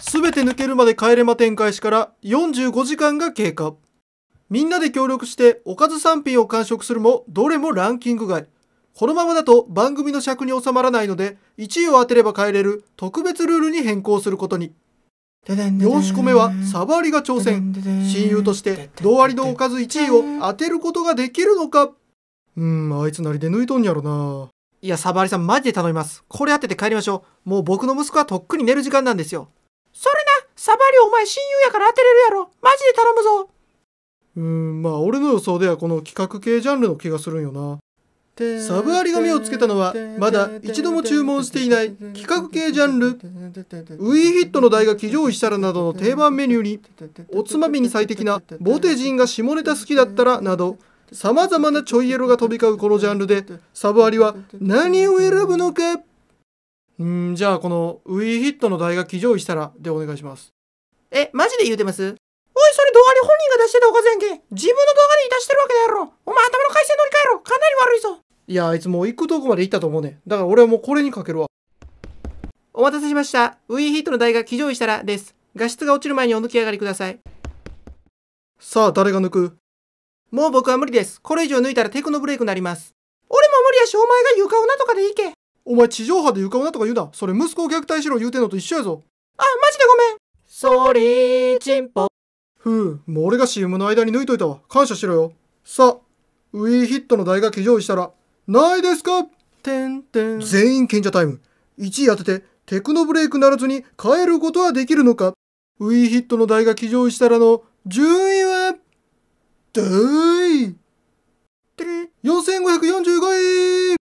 全て抜けるまで帰れま展開しから45時間が経過。みんなで協力しておかず3品を完食するも、どれもランキング外。このままだと番組の尺に収まらないので、1位を当てれば帰れる特別ルールに変更することに。4種目はサバリが挑戦。親友として同割のおかず1位を当てることができるのかうん、あいつなりで抜いとんやろな。いや、サバリさんマジで頼みます。これ当てて帰りましょう。もう僕の息子はとっくに寝る時間なんですよ。それなサバリお前親友やから当てれるやろマジで頼むぞうんまあ俺の予想ではこの企画系ジャンルの気がするんよなサブアリが目をつけたのはまだ一度も注文していない企画系ジャンルウィーヒットの台が騎乗位したらなどの定番メニューにおつまみに最適なボテジンが下ネタ好きだったらなどさまざまなちょいエロが飛び交うこのジャンルでサブアリは何を選ぶのかんじゃあこのウィーヒットの台が騎乗位したらでお願いしますえマジで言うてますおいそれ動画に本人が出してたおかずやんけ自分の動画で出してるわけだやろお前頭の回線乗り換えろかなり悪いぞいやあいつもう行くとこまで行ったと思うねだから俺はもうこれにかけるわお待たせしましたウィーヒットの台が騎乗位したらです画質が落ちる前にお抜き上がりくださいさあ誰が抜くもう僕は無理ですこれ以上抜いたらテクノブレイクになります俺も無理やしお前が床をなとかでいけお前地上波で床女とか言うな。それ息子を虐待しろ言うてんのと一緒やぞ。あ、マジでごめん。ソーリーチンポ。ふう、もう俺が CM の間に抜いといたわ。感謝しろよ。さあ、ウィーヒットの台が騎乗位したら、ないですかてんてん。全員賢者タイム。1位当てて、テクノブレイクならずに変えることはできるのかウィーヒットの台が騎乗位したらの順位は、どーい